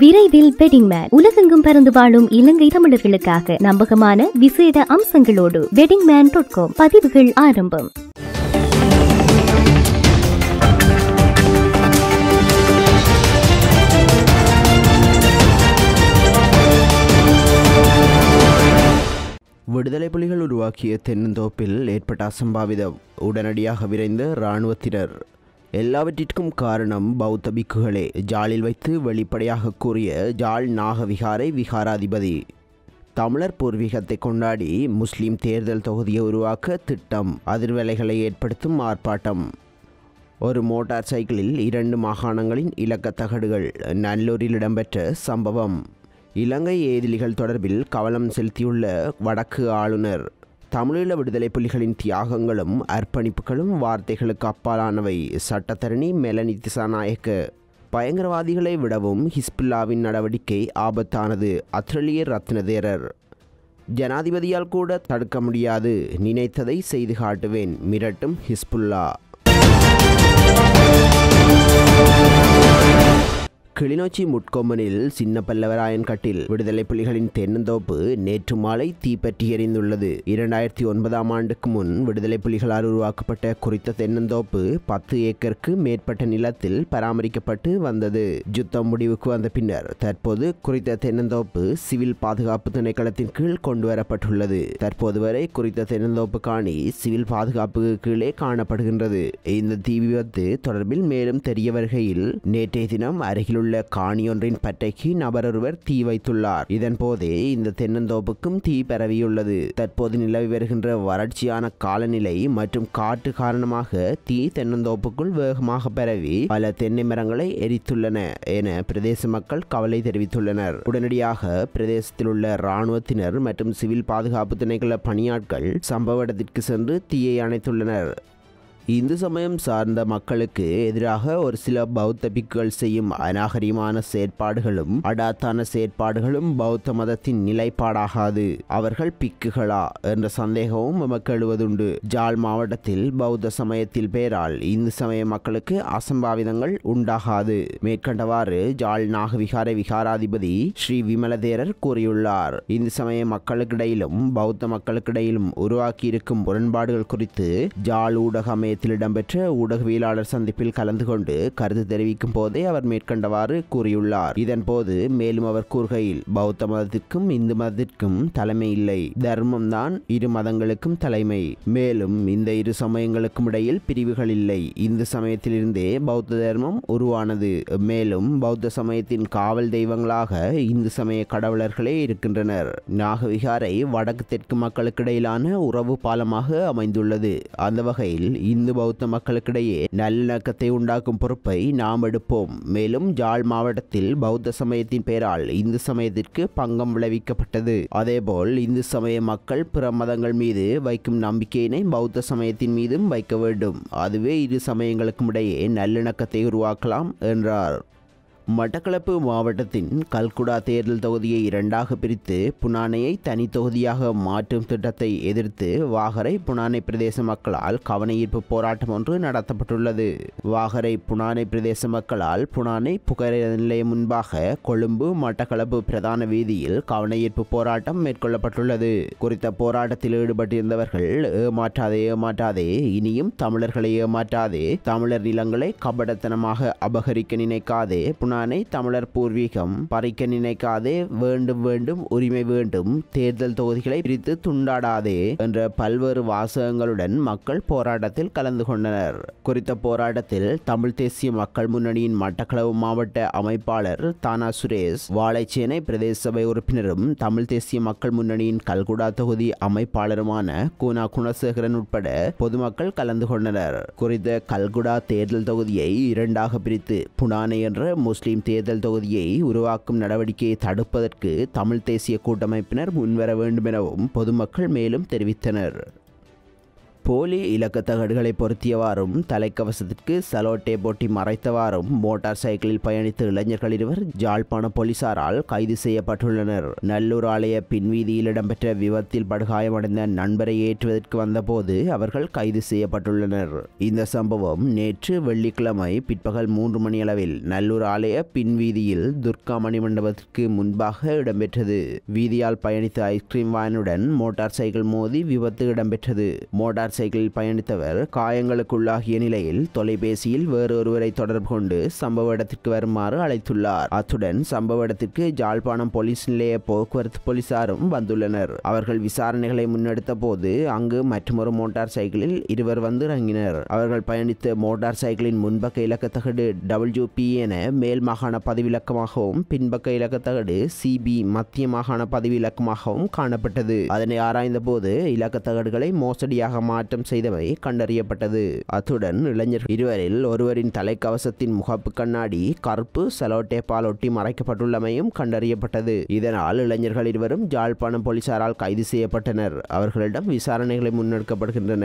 விரைவில் wedding man உலகெங்கும் பறந்து வாழும் இலங்கை தமிழர்களுக்காக நம்பகமான விசேட அம்சங்களோடு வெட்டிங் மேன் டாட் காம் பதிவுகள் ஆரம்பம் விடுதலை புலிகள் உருவாக்கிய தென்னந்தோப்பில் ஏற்பட்ட அசம்பாவிதம் உடனடியாக விரைந்த ராணுவத்தினர் எல்லாவற்றிற்கும் காரணம் பௌத்த பிக்குகளே ஜாலில் வைத்து வெளிப்படையாக கூறிய ஜால் நாகவிகாரை விகாராதிபதி தமிழர் பூர்வீகத்தை கொண்டாடி முஸ்லிம் தேர்தல் தொகுதியை உருவாக்க திட்டம் அதிர்வலைகளை ஏற்படுத்தும் ஆர்ப்பாட்டம் ஒரு மோட்டார் சைக்கிளில் இரண்டு மாகாணங்களின் இலக்க தகடுகள் நல்லூரில் இடம்பெற்ற சம்பவம் இலங்கை ஏதிலிகள் தொடர்பில் கவலம் செலுத்தியுள்ள வடக்கு ஆளுநர் தமிழீழ விடுதலை புலிகளின் தியாகங்களும் அர்ப்பணிப்புகளும் வார்த்தைகளுக்கு அப்பாலானவை சட்டத்தரணி மெலனி திசாநாயக்க பயங்கரவாதிகளை விடவும் ஹிஸ்புல்லாவின் நடவடிக்கை ஆபத்தானது அத்ரலியர் ரத்னதேரர் ஜனாதிபதியால் கூட தடுக்க முடியாது நினைத்ததை செய்து காட்டுவேன் மிரட்டும் ஹிஸ்புல்லா கிளிநொச்சி முட்கொம்மனில் சின்ன பல்லவராயன் கட்டில் விடுதலை புலிகளின் தென்னந்தோப்பு நேற்று மாலை தீப்பற்றி எறிந்துள்ளது இரண்டாயிரத்தி ஒன்பதாம் ஆண்டுக்கு முன் விடுதலை புலிகளால் உருவாக்கப்பட்ட குறித்த தென்னந்தோப்பு பத்து ஏக்கருக்கு மேற்பட்ட நிலத்தில் பராமரிக்கப்பட்டு வந்தது யுத்தம் முடிவுக்கு வந்த பின்னர் தற்போது குறித்த தென்னந்தோப்பு சிவில் பாதுகாப்பு திணைக்களத்தின் கீழ் கொண்டுவரப்பட்டுள்ளது தற்போது வரை குறித்த தென்னந்தோப்பு காணி சிவில் பாதுகாப்புக்கு கீழே காணப்படுகின்றது இந்த தீ விபத்து தொடர்பில் மேலும் தெரிய வருகையில் நேற்றைய தினம் அருகிலுள்ள உள்ள காணியொன்றின் பட்டைக்கு நபரொருவர் தீ வைத்துள்ளார் இதன் போதே இந்த தென்னந்தோப்புக்கும் தீ பரவியுள்ளது தற்போது நிலவி வருகின்ற வறட்சியான காலநிலை மற்றும் காற்று காரணமாக தீ தென்னந்தோப்புக்குள் வேகமாக பரவி பல தென்னை மரங்களை எரித்துள்ளன என பிரதேச மக்கள் கவலை தெரிவித்துள்ளனர் உடனடியாக பிரதேசத்தில் உள்ள இராணுவத்தினர் மற்றும் சிவில் பாதுகாப்பு திணைக்கள பணியாட்கள் சம்பவ இடத்திற்கு சென்று தீயை அணைத்துள்ளனர் இந்து சமயம் சார்ந்த மக்களுக்கு எதிராக ஒரு சில பௌத்த பிக்குகள் செய்யும் அநாகரியமான செயற்பாடுகளும் அடாத்தான செயற்பாடுகளும் பௌத்த மதத்தின் நிலைப்பாடாகாது அவர்கள் பிக்குகளா என்ற சந்தேகமும் நமக்கு எழுவதுண்டு ஜால் மாவட்டத்தில் பௌத்த சமயத்தில் பெயரால் இந்து சமய மக்களுக்கு அசம்பாவிதங்கள் உண்டாகாது மேற்கண்டவாறு ஜாழ் நாகவிகார விகாராதிபதி ஸ்ரீ விமலதேரர் கூறியுள்ளார் இந்து சமய மக்களுக்கிடையிலும் பௌத்த மக்களுக்கிடையிலும் உருவாக்கியிருக்கும் முரண்பாடுகள் குறித்து ஜால் ஊடகமே மாநிலத்தில் இடம்பெற்ற ஊடகவியலாளர் சந்திப்பில் கலந்து கொண்டு கருத்து தெரிவிக்கும் போதே அவர் மேற்கண்டவாறு கூறியுள்ளார் இதன்போது மேலும் அவர் கூறுகையில் பௌத்த மதத்திற்கும் இந்து மதத்திற்கும் தலைமை இல்லை தர்மம் தான் இரு மதங்களுக்கும் தலைமை மேலும் இந்த இரு சமயங்களுக்கும் இடையில் பிரிவுகள் இல்லை இந்து சமயத்திலிருந்தே பௌத்த தர்மம் உருவானது மேலும் பௌத்த சமயத்தின் காவல் தெய்வங்களாக இந்து சமய கடவுளர்களே இருக்கின்றனர் நாகவிகாரை வடக்கு தெற்கு மக்களுக்கு இடையிலான உறவு பாலமாக அமைந்துள்ளது அந்த வகையில் இந்து பௌத்த மக்களுக்கிடையே நல்லிணக்கத்தை உண்டாக்கும் பொறுப்பை நாம் எடுப்போம் மேலும் ஜாழ் மாவட்டத்தில் பௌத்த சமயத்தின் பெயரால் இந்து சமயத்திற்கு பங்கம் விளைவிக்கப்பட்டது அதேபோல் இந்து சமய மக்கள் பிற மதங்கள் மீது வைக்கும் நம்பிக்கையினை பௌத்த சமயத்தின் மீதும் வைக்க வேண்டும் அதுவே இரு சமயங்களுக்கும் இடையே நல்லிணக்கத்தை உருவாக்கலாம் என்றார் மட்டக்களப்பு மாவட்டத்தின் கல்குடா தேர்தல் தொகுதியை இரண்டாக பிரித்து புனானையை தனி தொகுதியாக மாற்றும் திட்டத்தை எதிர்த்து வாகரை புனானை பிரதேச மக்களால் கவனஈர்ப்பு போராட்டம் ஒன்று நடத்தப்பட்டுள்ளது வாகரை புனானை பிரதேச மக்களால் புனானை புகர நிலையம் முன்பாக கொழும்பு மட்டக்களப்பு பிரதான வீதியில் கவனஈர்ப்பு போராட்டம் மேற்கொள்ளப்பட்டுள்ளது குறித்த போராட்டத்தில் ஈடுபட்டிருந்தவர்கள் ஏமாற்றாதே ஏமாற்றாதே இனியும் தமிழர்களை ஏமாற்றாதே தமிழர் நிலங்களை கபடத்தனமாக அபகரிக்க நினைக்காதே புனா யானை தமிழர் பூர்வீகம் பறிக்க நினைக்காதே வேண்டும் வேண்டும் உரிமை வேண்டும் தேர்தல் தொகுதிகளை பிரித்து துண்டாடாதே என்ற பல்வேறு வாசகங்களுடன் மக்கள் போராட்டத்தில் கலந்து கொண்டனர் குறித்த போராட்டத்தில் தமிழ் தேசிய மக்கள் முன்னணியின் மட்டக்களவு மாவட்ட அமைப்பாளர் தானா சுரேஷ் வாழைச்சேனை பிரதேச சபை உறுப்பினரும் தமிழ் தேசிய மக்கள் முன்னணியின் கல்குடா தொகுதி அமைப்பாளருமான கூனா குணசேகரன் உட்பட பொதுமக்கள் கலந்து கொண்டனர் குறித்த கல்குடா தேர்தல் தொகுதியை இரண்டாக பிரித்து புனானை என்ற முஸ்லிம் முஸ்லிம் தேர்தல் தொகுதியை உருவாக்கும் நடவடிக்கையை தடுப்பதற்கு தமிழ் தேசிய கூட்டமைப்பினர் முன்வர வேண்டும் எனவும் பொதுமக்கள் மேலும் தெரிவித்தனர் போலி இலக்கு தகடுகளை பொருத்தியவாறும் தலைக்கவசத்திற்கு சலோட்டே போட்டி மறைத்தவாறும் மோட்டார் சைக்கிளில் பயணித்த இளைஞர்கள் இருவர் ஜாழ்ப்பாண போலீசாரால் கைது செய்யப்பட்டுள்ளனர் நல்லூர் ஆலய பின்வீதியில் இடம்பெற்ற விபத்தில் படுகாயமடைந்த நண்பரை ஏற்றுவதற்கு வந்தபோது அவர்கள் கைது செய்யப்பட்டுள்ளனர் இந்த சம்பவம் நேற்று வெள்ளிக்கிழமை பிற்பகல் மூன்று மணியளவில் நல்லூர் ஆலய பின்வீதியில் துர்கா மணி மண்டபத்திற்கு முன்பாக இடம்பெற்றது வீதியால் பயணித்த ஐஸ்கிரீம் வானுடன் மோட்டார் சைக்கிள் மோதி விபத்து இடம்பெற்றது மோட்டார் திசைகளில் பயணித்தவர் காயங்களுக்குள்ளாகிய நிலையில் தொலைபேசியில் வேறொருவரை தொடர்பு கொண்டு சம்பவ இடத்திற்கு வருமாறு அழைத்துள்ளார் அத்துடன் சம்பவ இடத்திற்கு ஜாழ்ப்பாணம் போலீஸ் நிலைய போக்குவரத்து போலீசாரும் வந்துள்ளனர் அவர்கள் விசாரணைகளை முன்னெடுத்த போது அங்கு மற்றொரு மோட்டார் சைக்கிளில் இருவர் வந்து இறங்கினர் அவர்கள் பயணித்த மோட்டார் சைக்கிளின் முன்பக்க இலக்கத்தகடு டபிள்யூ பி என மேல் மாகாண பதிவிலக்கமாகவும் பின்பக்க இலக்கத்தகடு சிபி மத்திய மாகாண பதிவிலக்கமாகவும் காணப்பட்டது அதனை ஆராய்ந்த போது இலக்கத்தகடுகளை மோசடியாக மாற்றி மாற்றம் செய்தமை கண்டறியப்பட்டது அத்துடன் இளைஞர் இருவரில் ஒருவரின் தலைக்கவசத்தின் முகப்பு கண்ணாடி கருப்பு செலோட்டே ஒட்டி மறைக்கப்பட்டுள்ளமையும் கண்டறியப்பட்டது இதனால் இளைஞர்கள் இருவரும் ஜாழ்ப்பாணம் போலீசாரால் கைது செய்யப்பட்டனர் அவர்களிடம் விசாரணைகளை முன்னெடுக்கப்படுகின்றன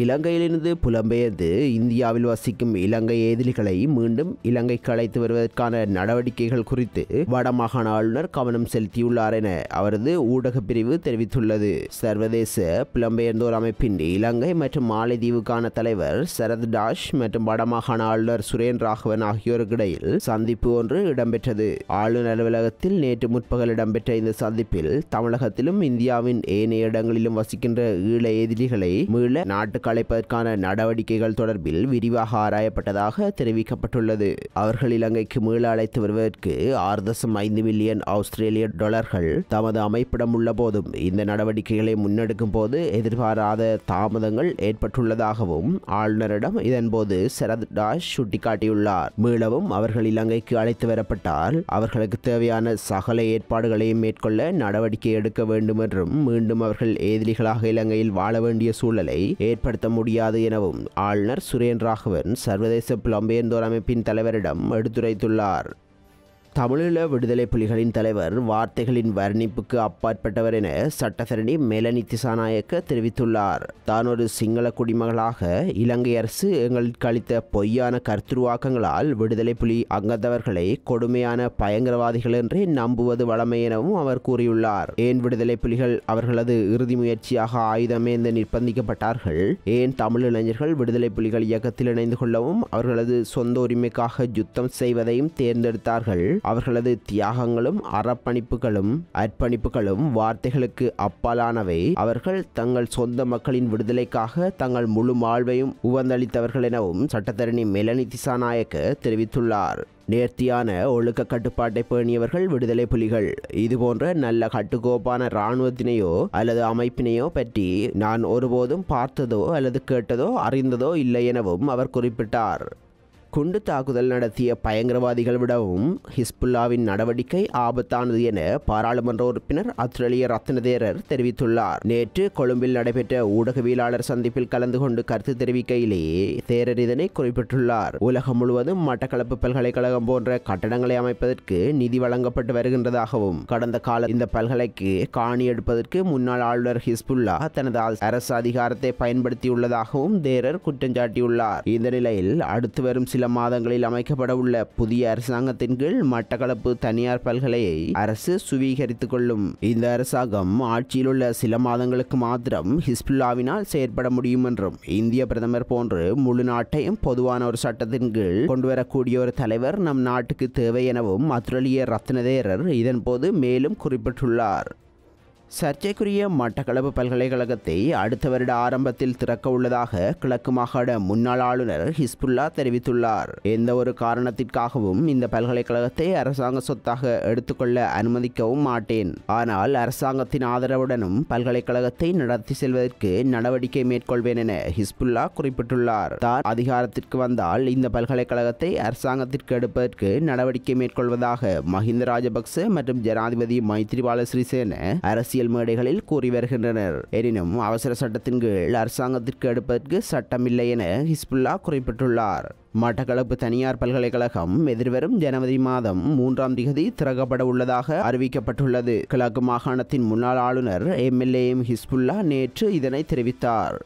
இலங்கையிலிருந்து புலம்பெயர்ந்து இந்தியாவில் வசிக்கும் இலங்கை எதிரிகளை மீண்டும் இலங்கைக்கு அழைத்து வருவதற்கான நடவடிக்கைகள் குறித்து வடமாகாண ஆளுநர் கவனம் செலுத்தியுள்ளார் என அவரது ஊடக பிரிவு தெரிவித்துள்ளது சர்வதேச புலம்பெயர்ந்தோர் அமைப்பின் இலங்கை மற்றும் மாலைதீவுக்கான தலைவர் சரத் டாஷ் மற்றும் வடமாகாண ஆளுநர் சுரேன் ராகவன் ஆகியோருக்கிடையில் சந்திப்பு ஒன்று இடம்பெற்றது ஆளுநர் அலுவலகத்தில் நேற்று முற்பகல் இடம்பெற்ற இந்த சந்திப்பில் தமிழகத்திலும் இந்தியாவின் ஏனைய இடங்களிலும் வசிக்கின்ற ஈழ எதிரிகளை மீள நாட்டு வெளிநாட்டுக்கு அழைப்பதற்கான நடவடிக்கைகள் தொடர்பில் விரிவாக ஆராயப்பட்டதாக தெரிவிக்கப்பட்டுள்ளது அவர்கள் இலங்கைக்கு மீள அழைத்து வருவதற்கு ஆறு தசம் ஐந்து மில்லியன் ஆஸ்திரேலிய டாலர்கள் தமது அமைப்பிடம் உள்ள போதும் இந்த நடவடிக்கைகளை முன்னெடுக்கும் போது எதிர்பாராத தாமதங்கள் ஏற்பட்டுள்ளதாகவும் ஆளுநரிடம் இதன்போது சரத் டாஷ் சுட்டிக்காட்டியுள்ளார் மீளவும் அவர்கள் இலங்கைக்கு அழைத்து வரப்பட்டால் அவர்களுக்கு தேவையான சகல ஏற்பாடுகளையும் மேற்கொள்ள நடவடிக்கை எடுக்க வேண்டும் என்றும் மீண்டும் அவர்கள் எதிரிகளாக இலங்கையில் வாழ வேண்டிய சூழலை ஏற்பட செயற்படுத்த முடியாது எனவும் ஆளுநர் சுரேன் ராகவன் சர்வதேச புலம்பெயர்ந்தோர் அமைப்பின் தலைவரிடம் எடுத்துரைத்துள்ளார் தமிழீழ விடுதலை புலிகளின் தலைவர் வார்த்தைகளின் வர்ணிப்புக்கு அப்பாற்பட்டவர் என சட்டத்தரணி மேலனி திசாநாயக்க தெரிவித்துள்ளார் தான் ஒரு சிங்கள குடிமகளாக இலங்கை அரசு எங்களுக்கு அளித்த பொய்யான கருத்துருவாக்கங்களால் விடுதலை புலி அங்கத்தவர்களை கொடுமையான பயங்கரவாதிகள் என்றே நம்புவது வளமை எனவும் அவர் கூறியுள்ளார் ஏன் விடுதலை புலிகள் அவர்களது இறுதி முயற்சியாக ஆயுதமேந்து நிர்பந்திக்கப்பட்டார்கள் ஏன் தமிழ் இளைஞர்கள் விடுதலை புலிகள் இயக்கத்தில் இணைந்து கொள்ளவும் அவர்களது சொந்த உரிமைக்காக யுத்தம் செய்வதையும் தேர்ந்தெடுத்தார்கள் அவர்களது தியாகங்களும் அறப்பணிப்புகளும் அர்ப்பணிப்புகளும் வார்த்தைகளுக்கு அப்பாலானவை அவர்கள் தங்கள் சொந்த மக்களின் விடுதலைக்காக தங்கள் முழு வாழ்வையும் உவந்தளித்தவர்கள் எனவும் சட்டத்தரணி மெலனி திசாநாயக்க தெரிவித்துள்ளார் நேர்த்தியான ஒழுக்க கட்டுப்பாட்டை பேணியவர்கள் விடுதலை புலிகள் இதுபோன்ற நல்ல கட்டுக்கோப்பான இராணுவத்தினையோ அல்லது அமைப்பினையோ பற்றி நான் ஒருபோதும் பார்த்ததோ அல்லது கேட்டதோ அறிந்ததோ இல்லை எனவும் அவர் குறிப்பிட்டார் குண்டு தாக்குதல் நடத்திய பயங்கரவாதிகள் விடவும் ஹிஸ்புல்லாவின் நடவடிக்கை ஆபத்தானது என பாராளுமன்ற உறுப்பினர் அத்ரலிய ரத்னதேரர் தெரிவித்துள்ளார் நேற்று கொழும்பில் நடைபெற்ற ஊடகவியலாளர் சந்திப்பில் கலந்து கொண்டு கருத்து தெரிவிக்கையிலேயே தேரர் இதனை குறிப்பிட்டுள்ளார் உலகம் முழுவதும் மட்டக்களப்பு பல்கலைக்கழகம் போன்ற கட்டடங்களை அமைப்பதற்கு நிதி வழங்கப்பட்டு வருகின்றதாகவும் கடந்த கால இந்த பல்கலைக்கு காணி எடுப்பதற்கு முன்னாள் ஆளுநர் ஹிஸ்புல்லா தனது அரசு அதிகாரத்தை பயன்படுத்தியுள்ளதாகவும் தேரர் குற்றம் சாட்டியுள்ளார் இந்த நிலையில் அடுத்து வரும் சில சில மாதங்களில் அமைக்கப்படவுள்ள புதிய அரசாங்கத்தின் கீழ் மட்டக்களப்பு தனியார் பல்கலையை அரசு சுவீகரித்துக் கொள்ளும் இந்த அரசாங்கம் ஆட்சியில் உள்ள சில மாதங்களுக்கு மாத்திரம் ஹிஸ்புல்லாவினால் செயற்பட முடியும் என்றும் இந்திய பிரதமர் போன்று முழு நாட்டையும் பொதுவான ஒரு சட்டத்தின் கீழ் கொண்டுவரக்கூடிய ஒரு தலைவர் நம் நாட்டுக்கு தேவை எனவும் அத்துரலிய ரத்னதேரர் இதன்போது மேலும் குறிப்பிட்டுள்ளார் சர்ச்சைக்குரிய மட்டக்களப்பு பல்கலைக்கழகத்தை அடுத்த வருட ஆரம்பத்தில் திறக்க உள்ளதாக கிழக்கு மாகாண முன்னாள் ஆளுநர் ஹிஸ்புல்லா தெரிவித்துள்ளார் எந்த ஒரு காரணத்திற்காகவும் இந்த பல்கலைக்கழகத்தை அரசாங்க சொத்தாக எடுத்துக்கொள்ள அனுமதிக்கவும் மாட்டேன் ஆனால் அரசாங்கத்தின் ஆதரவுடனும் பல்கலைக்கழகத்தை நடத்தி செல்வதற்கு நடவடிக்கை மேற்கொள்வேன் என ஹிஸ்புல்லா குறிப்பிட்டுள்ளார் தான் அதிகாரத்திற்கு வந்தால் இந்த பல்கலைக்கழகத்தை அரசாங்கத்திற்கு எடுப்பதற்கு நடவடிக்கை மேற்கொள்வதாக மஹிந்த ராஜபக்ச மற்றும் ஜனாதிபதி மைத்ரிபால சிறிசேன அரசியல் அரசியல் மேடைகளில் கூறி வருகின்றனர் எனினும் அவசர சட்டத்தின் கீழ் அரசாங்கத்திற்கு எடுப்பதற்கு சட்டமில்லை என ஹிஸ்புல்லா குறிப்பிட்டுள்ளார் மட்டக்களப்பு தனியார் பல்கலைக்கழகம் எதிர்வரும் ஜனவரி மாதம் மூன்றாம் திகதி திறக்கப்பட உள்ளதாக அறிவிக்கப்பட்டுள்ளது கிழக்கு மாகாணத்தின் முன்னாள் ஆளுநர் எம்எல்ஏ எம் ஹிஸ்புல்லா நேற்று இதனை தெரிவித்தார்